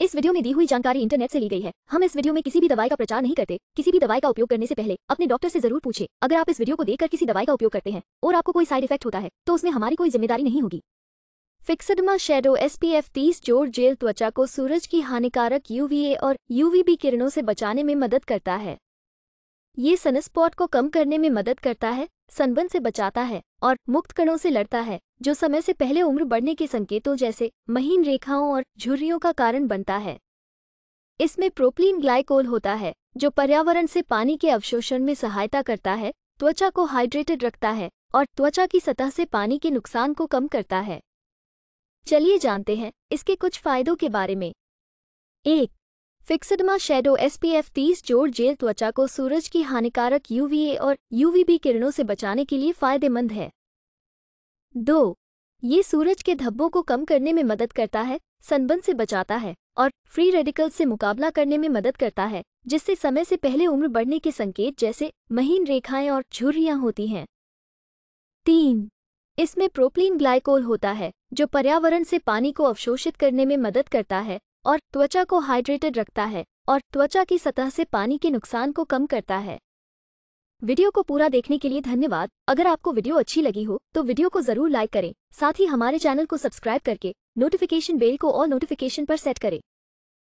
इस वीडियो में दी हुई जानकारी इंटरनेट से ली गई है हम इस वीडियो में किसी भी दवाई का प्रचार नहीं करते किसी भी दवाई का उपयोग करने से पहले अपने डॉक्टर से जरूर पूछे अगर आप इस वीडियो को देखकर किसी दवाई का उपयोग करते हैं और आपको कोई साइड इफेक्ट होता है तो उसमें हमारी कोई जिम्मेदारी नहीं होगी फिक्सडमा शेडो एसपीएफ 30 जोड़ जेल त्वचा को सूरज की हानिकारक यूवीए और यूवीबी किरणों से बचाने में मदद करता है ये सनस्पॉट को कम करने में मदद करता है सनबन से बचाता है और मुक्त कणों से लड़ता है जो समय से पहले उम्र बढ़ने के संकेतों जैसे महीन रेखाओं और झुर्रियों का कारण बनता है इसमें प्रोप्लीन ग्लाइकोल होता है जो पर्यावरण से पानी के अवशोषण में सहायता करता है त्वचा को हाइड्रेटेड रखता है और त्वचा की सतह से पानी के नुकसान को कम करता है चलिए जानते हैं इसके कुछ फायदों के बारे में एक फिक्सडमा शेडो एसपीएफ 30 जोड़ जेल त्वचा को सूरज की हानिकारक यूवीए और यूवीबी किरणों से बचाने के लिए फायदेमंद है दो ये सूरज के धब्बों को कम करने में मदद करता है सनबन से बचाता है और फ्री रेडिकल से मुकाबला करने में मदद करता है जिससे समय से पहले उम्र बढ़ने के संकेत जैसे महीन रेखाएं और झुर्रियाँ होती हैं तीन इसमें प्रोप्लीन ग्लाइकोल होता है जो पर्यावरण से पानी को अवशोषित करने में मदद करता है और त्वचा को हाइड्रेटेड रखता है और त्वचा की सतह से पानी के नुकसान को कम करता है वीडियो को पूरा देखने के लिए धन्यवाद अगर आपको वीडियो अच्छी लगी हो तो वीडियो को जरूर लाइक करें साथ ही हमारे चैनल को सब्सक्राइब करके नोटिफिकेशन बेल को और नोटिफिकेशन पर सेट करें